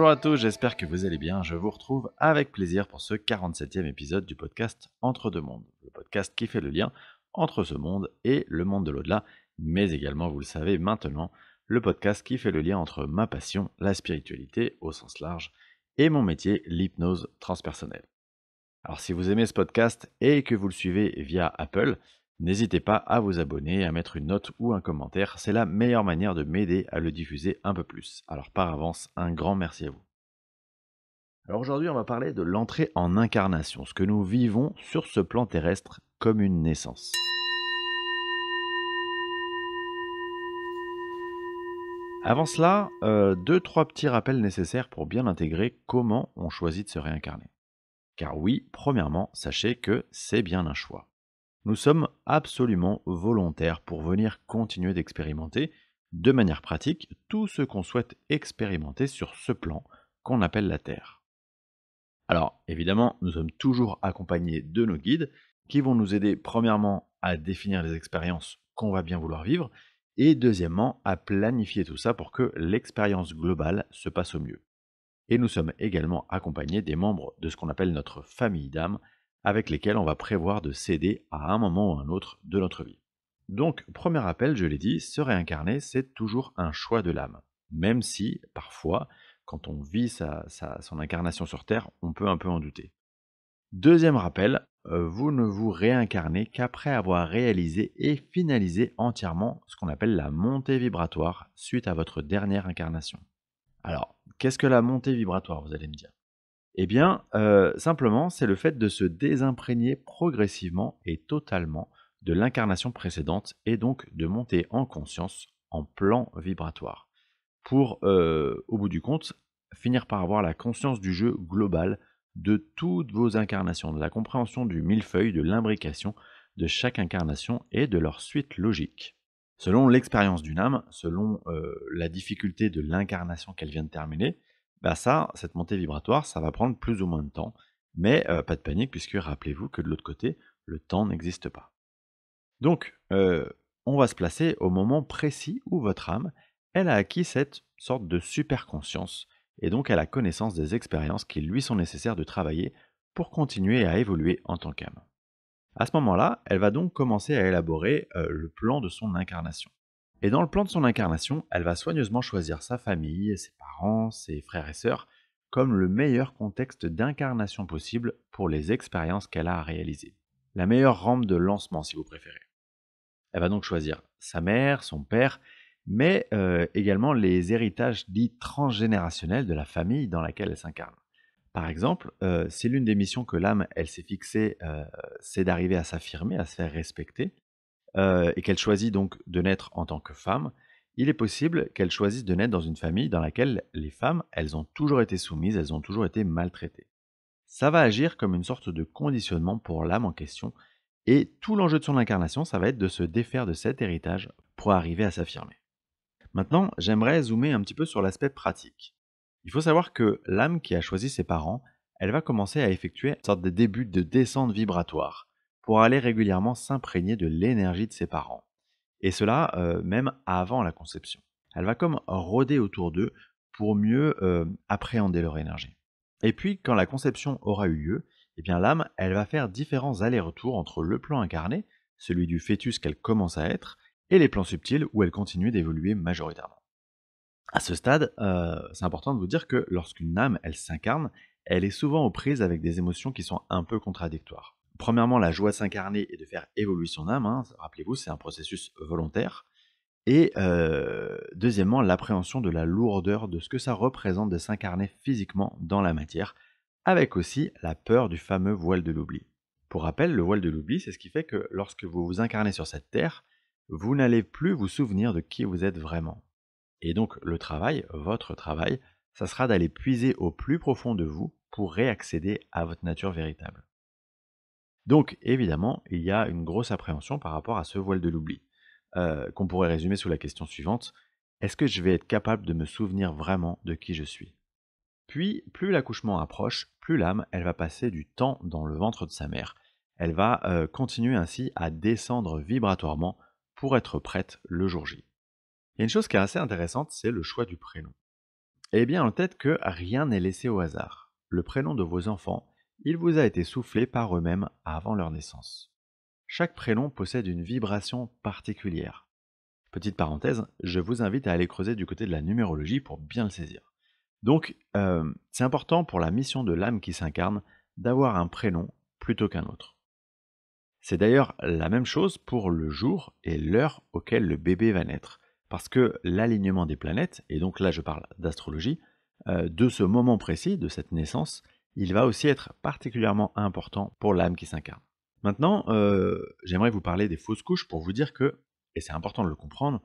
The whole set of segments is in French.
Bonjour à tous, j'espère que vous allez bien. Je vous retrouve avec plaisir pour ce 47e épisode du podcast Entre deux mondes, le podcast qui fait le lien entre ce monde et le monde de l'au-delà, mais également, vous le savez maintenant, le podcast qui fait le lien entre ma passion, la spiritualité au sens large, et mon métier, l'hypnose transpersonnelle. Alors si vous aimez ce podcast et que vous le suivez via Apple, N'hésitez pas à vous abonner, à mettre une note ou un commentaire, c'est la meilleure manière de m'aider à le diffuser un peu plus. Alors par avance, un grand merci à vous. Alors aujourd'hui, on va parler de l'entrée en incarnation, ce que nous vivons sur ce plan terrestre comme une naissance. Avant cela, euh, deux trois petits rappels nécessaires pour bien intégrer comment on choisit de se réincarner. Car oui, premièrement, sachez que c'est bien un choix. Nous sommes absolument volontaires pour venir continuer d'expérimenter de manière pratique tout ce qu'on souhaite expérimenter sur ce plan qu'on appelle la Terre. Alors évidemment, nous sommes toujours accompagnés de nos guides qui vont nous aider premièrement à définir les expériences qu'on va bien vouloir vivre et deuxièmement à planifier tout ça pour que l'expérience globale se passe au mieux. Et nous sommes également accompagnés des membres de ce qu'on appelle notre famille d'âmes avec lesquels on va prévoir de céder à un moment ou un autre de notre vie. Donc, premier rappel, je l'ai dit, se réincarner, c'est toujours un choix de l'âme. Même si, parfois, quand on vit sa, son incarnation sur Terre, on peut un peu en douter. Deuxième rappel, euh, vous ne vous réincarnez qu'après avoir réalisé et finalisé entièrement ce qu'on appelle la montée vibratoire suite à votre dernière incarnation. Alors, qu'est-ce que la montée vibratoire, vous allez me dire eh bien, euh, simplement, c'est le fait de se désimprégner progressivement et totalement de l'incarnation précédente et donc de monter en conscience en plan vibratoire pour, euh, au bout du compte, finir par avoir la conscience du jeu global de toutes vos incarnations, de la compréhension du millefeuille, de l'imbrication de chaque incarnation et de leur suite logique. Selon l'expérience d'une âme, selon euh, la difficulté de l'incarnation qu'elle vient de terminer, bah ça, cette montée vibratoire, ça va prendre plus ou moins de temps. Mais euh, pas de panique, puisque rappelez-vous que de l'autre côté, le temps n'existe pas. Donc, euh, on va se placer au moment précis où votre âme, elle a acquis cette sorte de super conscience, et donc à la connaissance des expériences qui lui sont nécessaires de travailler pour continuer à évoluer en tant qu'âme. À ce moment-là, elle va donc commencer à élaborer euh, le plan de son incarnation. Et dans le plan de son incarnation, elle va soigneusement choisir sa famille, ses parents, ses frères et sœurs, comme le meilleur contexte d'incarnation possible pour les expériences qu'elle a à réaliser. La meilleure rampe de lancement si vous préférez. Elle va donc choisir sa mère, son père, mais euh, également les héritages dits transgénérationnels de la famille dans laquelle elle s'incarne. Par exemple, euh, c'est si l'une des missions que l'âme, elle s'est fixée, euh, c'est d'arriver à s'affirmer, à se faire respecter, euh, et qu'elle choisit donc de naître en tant que femme, il est possible qu'elle choisisse de naître dans une famille dans laquelle les femmes, elles ont toujours été soumises, elles ont toujours été maltraitées. Ça va agir comme une sorte de conditionnement pour l'âme en question, et tout l'enjeu de son incarnation, ça va être de se défaire de cet héritage pour arriver à s'affirmer. Maintenant, j'aimerais zoomer un petit peu sur l'aspect pratique. Il faut savoir que l'âme qui a choisi ses parents, elle va commencer à effectuer une sorte de début de descente vibratoire pour aller régulièrement s'imprégner de l'énergie de ses parents. Et cela euh, même avant la conception. Elle va comme rôder autour d'eux pour mieux euh, appréhender leur énergie. Et puis, quand la conception aura eu lieu, eh bien l'âme, elle va faire différents allers-retours entre le plan incarné, celui du fœtus qu'elle commence à être, et les plans subtils où elle continue d'évoluer majoritairement. À ce stade, euh, c'est important de vous dire que lorsqu'une âme, elle s'incarne, elle est souvent aux prises avec des émotions qui sont un peu contradictoires premièrement, la joie de s'incarner et de faire évoluer son âme. Hein, rappelez-vous, c'est un processus volontaire. Et euh, deuxièmement, l'appréhension de la lourdeur de ce que ça représente de s'incarner physiquement dans la matière, avec aussi la peur du fameux voile de l'oubli. Pour rappel, le voile de l'oubli, c'est ce qui fait que lorsque vous vous incarnez sur cette terre, vous n'allez plus vous souvenir de qui vous êtes vraiment. Et donc le travail, votre travail, ça sera d'aller puiser au plus profond de vous pour réaccéder à votre nature véritable. Donc évidemment, il y a une grosse appréhension par rapport à ce voile de l'oubli, euh, qu'on pourrait résumer sous la question suivante, est-ce que je vais être capable de me souvenir vraiment de qui je suis Puis, plus l'accouchement approche, plus l'âme, elle va passer du temps dans le ventre de sa mère. Elle va euh, continuer ainsi à descendre vibratoirement pour être prête le jour J. Il y a une chose qui est assez intéressante, c'est le choix du prénom. Eh bien, en tête que rien n'est laissé au hasard. Le prénom de vos enfants il vous a été soufflé par eux-mêmes avant leur naissance. Chaque prénom possède une vibration particulière. Petite parenthèse, je vous invite à aller creuser du côté de la numérologie pour bien le saisir. Donc, euh, c'est important pour la mission de l'âme qui s'incarne d'avoir un prénom plutôt qu'un autre. C'est d'ailleurs la même chose pour le jour et l'heure auquel le bébé va naître, parce que l'alignement des planètes, et donc là je parle d'astrologie, euh, de ce moment précis, de cette naissance, il va aussi être particulièrement important pour l'âme qui s'incarne. Maintenant, euh, j'aimerais vous parler des fausses couches pour vous dire que, et c'est important de le comprendre,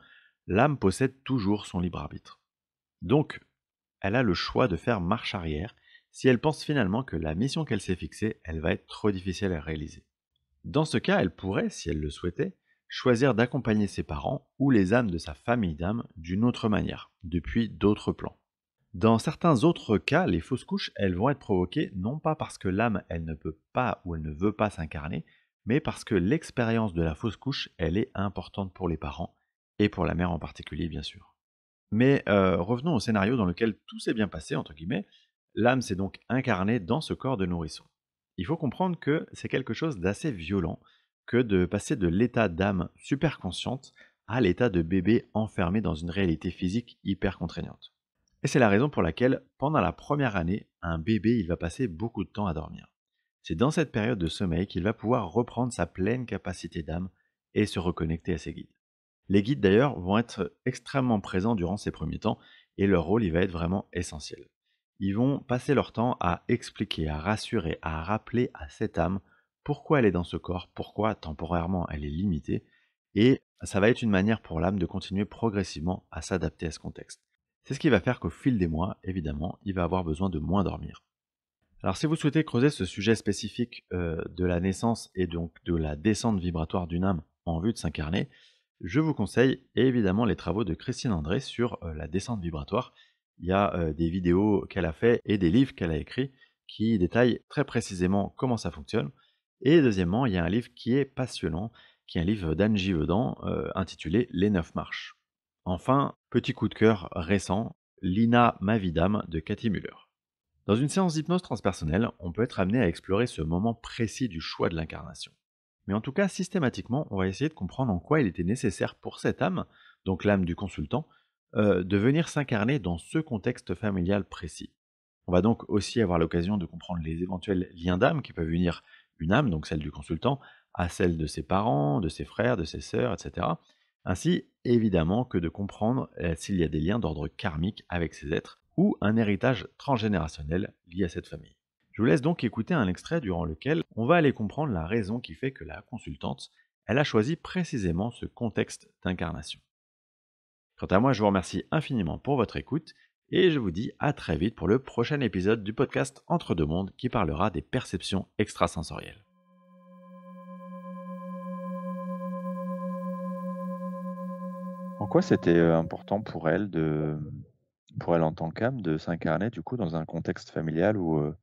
l'âme possède toujours son libre arbitre. Donc, elle a le choix de faire marche arrière si elle pense finalement que la mission qu'elle s'est fixée, elle va être trop difficile à réaliser. Dans ce cas, elle pourrait, si elle le souhaitait, choisir d'accompagner ses parents ou les âmes de sa famille d'âmes d'une autre manière, depuis d'autres plans. Dans certains autres cas, les fausses couches, elles vont être provoquées non pas parce que l'âme, elle ne peut pas ou elle ne veut pas s'incarner, mais parce que l'expérience de la fausse couche, elle est importante pour les parents, et pour la mère en particulier, bien sûr. Mais euh, revenons au scénario dans lequel tout s'est bien passé, entre guillemets. L'âme s'est donc incarnée dans ce corps de nourrisson. Il faut comprendre que c'est quelque chose d'assez violent que de passer de l'état d'âme super consciente à l'état de bébé enfermé dans une réalité physique hyper contraignante. Et c'est la raison pour laquelle, pendant la première année, un bébé, il va passer beaucoup de temps à dormir. C'est dans cette période de sommeil qu'il va pouvoir reprendre sa pleine capacité d'âme et se reconnecter à ses guides. Les guides d'ailleurs vont être extrêmement présents durant ces premiers temps et leur rôle il va être vraiment essentiel. Ils vont passer leur temps à expliquer, à rassurer, à rappeler à cette âme pourquoi elle est dans ce corps, pourquoi temporairement elle est limitée, et ça va être une manière pour l'âme de continuer progressivement à s'adapter à ce contexte. C'est ce qui va faire qu'au fil des mois, évidemment, il va avoir besoin de moins dormir. Alors si vous souhaitez creuser ce sujet spécifique euh, de la naissance et donc de la descente vibratoire d'une âme en vue de s'incarner, je vous conseille évidemment les travaux de Christine André sur euh, la descente vibratoire. Il y a euh, des vidéos qu'elle a fait et des livres qu'elle a écrits qui détaillent très précisément comment ça fonctionne. Et deuxièmement, il y a un livre qui est passionnant, qui est un livre d'Anne Givaudan intitulé Les Neuf Marches. Enfin, Petit coup de cœur récent, Lina Mavidam de Cathy Muller. Dans une séance d'hypnose transpersonnelle, on peut être amené à explorer ce moment précis du choix de l'incarnation. Mais en tout cas, systématiquement, on va essayer de comprendre en quoi il était nécessaire pour cette âme, donc l'âme du consultant, euh, de venir s'incarner dans ce contexte familial précis. On va donc aussi avoir l'occasion de comprendre les éventuels liens d'âme qui peuvent unir une âme, donc celle du consultant, à celle de ses parents, de ses frères, de ses sœurs, etc. Ainsi, évidemment que de comprendre euh, s'il y a des liens d'ordre karmique avec ces êtres ou un héritage transgénérationnel lié à cette famille. Je vous laisse donc écouter un extrait durant lequel on va aller comprendre la raison qui fait que la consultante, elle a choisi précisément ce contexte d'incarnation. Quant à moi, je vous remercie infiniment pour votre écoute et je vous dis à très vite pour le prochain épisode du podcast Entre deux mondes qui parlera des perceptions extrasensorielles. quoi c'était important pour elle, de, pour elle en tant qu'âme, de s'incarner du coup dans un contexte familial où,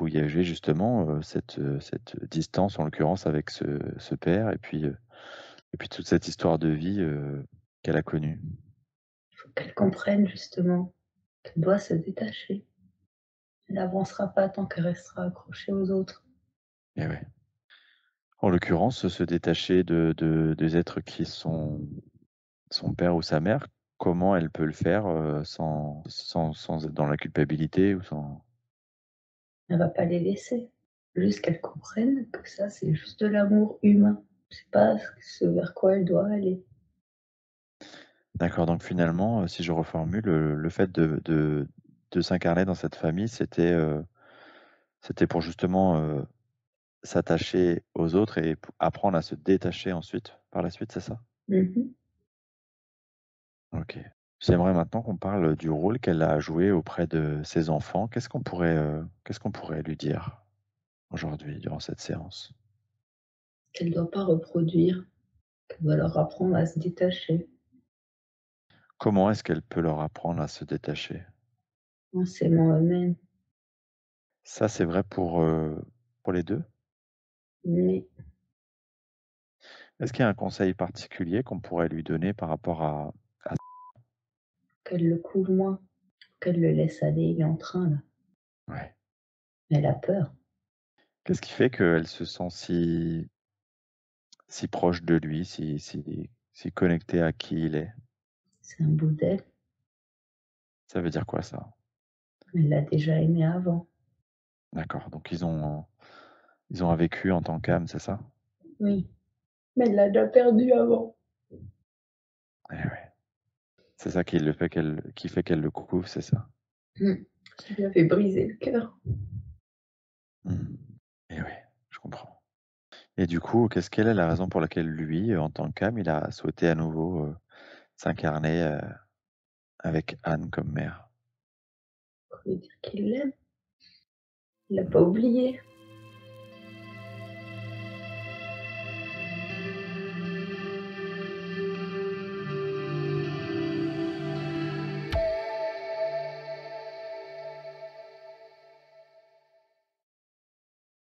où il y avait justement cette, cette distance, en l'occurrence avec ce, ce, père, et puis, et puis toute cette histoire de vie qu'elle a connue Il faut qu'elle comprenne justement qu'elle doit se détacher. Elle n'avancera pas tant qu'elle restera accrochée aux autres. Et eh En l'occurrence, se détacher de, de, des êtres qui sont son père ou sa mère, comment elle peut le faire sans, sans, sans être dans la culpabilité ou sans... Elle va pas les laisser, juste qu'elle comprenne que ça, c'est juste de l'amour humain. C'est pas ce vers quoi elle doit aller. D'accord, donc finalement, si je reformule, le fait de, de, de s'incarner dans cette famille, c'était pour justement s'attacher aux autres et apprendre à se détacher ensuite, par la suite, c'est ça mmh OK. J'aimerais maintenant qu'on parle du rôle qu'elle a joué auprès de ses enfants. Qu'est-ce qu'on pourrait, euh, qu'est-ce qu'on pourrait lui dire aujourd'hui durant cette séance? Qu'elle doit pas reproduire, qu'elle doit leur apprendre à se détacher. Comment est-ce qu'elle peut leur apprendre à se détacher? En s'aimant eux-mêmes. Ça, c'est vrai pour, euh, pour les deux Oui. Est-ce qu'il y a un conseil particulier qu'on pourrait lui donner par rapport à qu'elle le couvre moins, qu'elle le laisse aller, il est en train là. Ouais. elle a peur. Qu'est-ce qui fait qu'elle se sent si, si proche de lui, si, si, connectée à qui il est C'est un bout d'elle. Ça veut dire quoi ça Elle l'a déjà aimé avant. D'accord, donc ils ont, ils ont vécu en tant qu'âme, c'est ça Oui, mais elle l'a déjà perdu avant. Eh ouais. C'est ça qui, le fait qu'elle, qui fait qu'elle le couvre, c'est ça. Ça mmh. lui a fait briser le cœur. Mmh. Et oui, je comprends. Et du coup, qu'est-ce qu'elle est la raison pour laquelle lui, euh, en tant qu'âme, il a souhaité à nouveau euh, s'incarner euh, avec Anne comme mère Pour lui dire qu'il l'aime. Il l'a pas oublié.